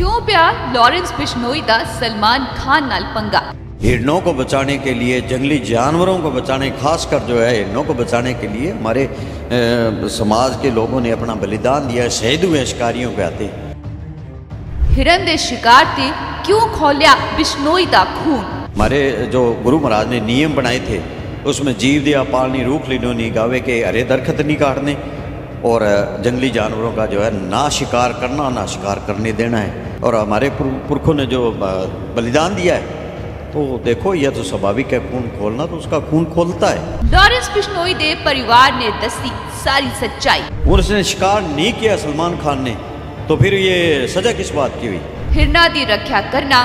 क्यों प्यार लॉरेंस बिश्नोई का सलमान खान नाल पंगा हिरणों को बचाने के लिए जंगली जानवरों को बचाने खासकर जो है हिरणों को बचाने के लिए हमारे समाज के लोगों ने अपना बलिदान दिया शहीद हुए शिकारियों के आते हिरन दे शिकार थे क्यों खोलिया बिश्नोई का खून हमारे जो गुरु महाराज ने नियम बनाए थे उसमें जीव दिया पालनी रूख लीनो नहीं गावे के अरे दरखत नहीं काटने और जंगली जानवरों का जो है ना शिकार करना ना शिकार करने देना है और हमारे पुरखों ने जो बलिदान दिया है तो देखो यह तो स्वाभाविक है खून खोलना तो उसका खून खोलता है लॉरेंस बिश्नोई देव परिवार ने दसी सारी सच्चाई उसने शिकार नहीं किया सलमान खान ने तो फिर ये सजा किस बात की हुई हिरना की रक्षा करना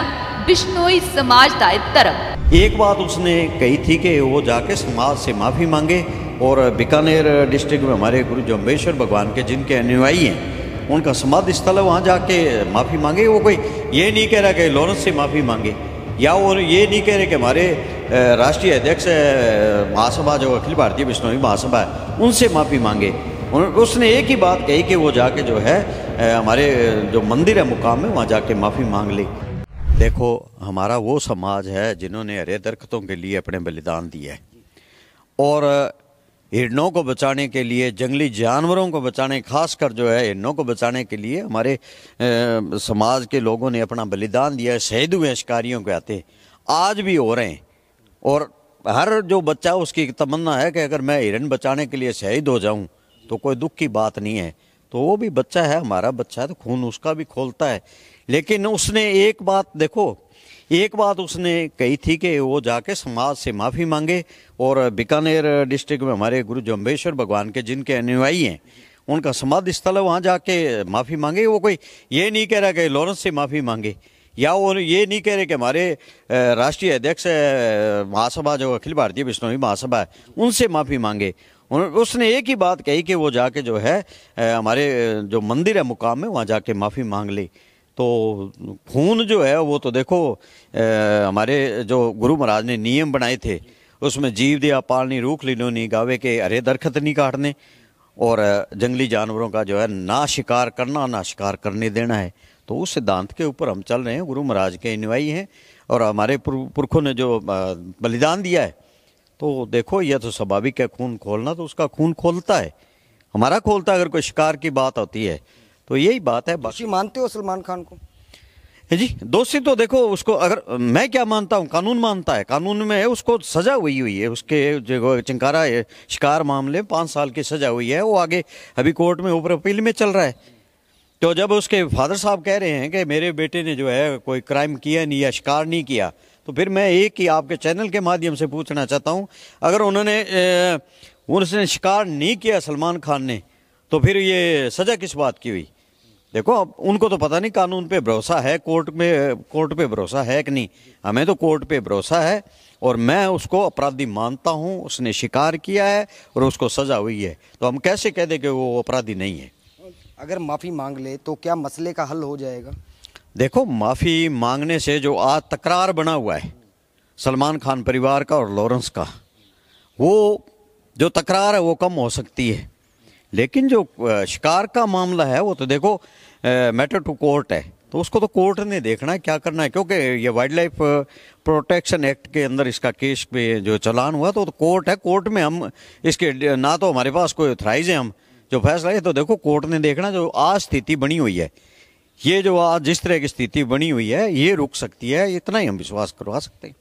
बिश्नोई समाज का तरफ एक बात उसने कही थी कि वो जाके समाज से माफी मांगे और बीकानेर डिस्ट्रिक्ट में हमारे गुरु जम्बेश्वर भगवान के जिनके अनुयायी हैं उनका समाधि स्थल है वहाँ जाके माफ़ी मांगे वो कोई ये नहीं कह रहा कि लॉरेंस से माफ़ी मांगे या वो ये नहीं कह रहे कि हमारे राष्ट्रीय अध्यक्ष महासभा जो अखिल भारतीय विष्णुवी महासभा है उनसे माफ़ी मांगे उसने एक ही बात कही कि वो जाके जो है हमारे जो मंदिर है मुकाम में वहाँ जाके माफ़ी मांग ले देखो हमारा वो समाज है जिन्होंने हरे दरख्तों के लिए अपने बलिदान दिया है और हिरणों को बचाने के लिए जंगली जानवरों को बचाने खासकर जो है हिरणों को बचाने के लिए हमारे ए, समाज के लोगों ने अपना बलिदान दिया है शहीद हुए शिकारियों के आते आज भी हो रहे हैं और हर जो बच्चा उसकी तमन्ना है कि अगर मैं हिरन बचाने के लिए शहीद हो जाऊं तो कोई दुख की बात नहीं है तो वो भी बच्चा है हमारा बच्चा है तो खून उसका भी खोलता है लेकिन उसने एक बात देखो एक बात उसने कही थी कि वो जाके समाज से माफ़ी मांगे और बीकानेर डिस्ट्रिक्ट में हमारे गुरु जम्बेश्वर भगवान के जिनके अनुयायी हैं उनका समाधि स्थल है वहाँ जाके माफ़ी मांगे वो कोई ये नहीं कह रहा कि लॉरेंस से माफ़ी मांगे या वो ये नहीं कह रहे कि हमारे राष्ट्रीय अध्यक्ष महासभा जो अखिल भारतीय विष्णुवी महासभा है उनसे माफ़ी मांगे उसने एक ही बात कही कि वो जाके जो है हमारे जो मंदिर है मुकाम में वहाँ जाके माफ़ी मांग ली तो खून जो है वो तो देखो ए, हमारे जो गुरु महाराज ने नियम बनाए थे उसमें जीव दिया पालनी रूख नहीं गावे के अरे दरखत नहीं काटने और जंगली जानवरों का जो है ना शिकार करना ना शिकार करने देना है तो उस सिद्धांत के ऊपर हम चल रहे हैं गुरु महाराज के अनुयायी हैं और हमारे पुरखों ने जो बलिदान दिया है तो देखो यह तो स्वाभाविक है खून खोलना तो उसका खून खोलता है हमारा खोलता अगर कोई शिकार की बात होती है तो यही बात है तो बाकी मानते हो सलमान खान को जी दोषी तो देखो उसको अगर मैं क्या मानता हूँ कानून मानता है कानून में है उसको सजा हुई हुई है उसके जो चिंकारा है शिकार मामले पाँच साल की सजा हुई है वो आगे अभी कोर्ट में ऊपर अपील में चल रहा है तो जब उसके फादर साहब कह रहे हैं कि मेरे बेटे ने जो है कोई क्राइम किया नहीं या शिकार नहीं किया तो फिर मैं एक ही आपके चैनल के माध्यम से पूछना चाहता हूँ अगर उन्होंने उसने शिकार नहीं किया सलमान खान ने तो फिर ये सज़ा किस बात की हुई देखो अब उनको तो पता नहीं कानून पे भरोसा है कोर्ट में कोर्ट पे भरोसा है कि नहीं हमें तो कोर्ट पे भरोसा है और मैं उसको अपराधी मानता हूँ उसने शिकार किया है और उसको सज़ा हुई है तो हम कैसे कह दें कि वो अपराधी नहीं है अगर माफ़ी मांग ले तो क्या मसले का हल हो जाएगा देखो माफ़ी मांगने से जो आज तकरार बना हुआ है सलमान खान परिवार का और लॉरेंस का वो जो तकरार है वो कम हो सकती है लेकिन जो शिकार का मामला है वो तो देखो मैटर टू कोर्ट है तो उसको तो कोर्ट ने देखना है क्या करना है क्योंकि ये वाइल्ड लाइफ प्रोटेक्शन एक्ट के अंदर इसका केस पे जो चलान हुआ तो, तो कोर्ट है कोर्ट में हम इसके ना तो हमारे पास कोई थ्राइज है हम जो फैसला है तो देखो कोर्ट ने देखना जो आज स्थिति बनी हुई है ये जो आज जिस तरह की स्थिति बनी हुई है ये रुक सकती है इतना ही हम विश्वास करवा सकते हैं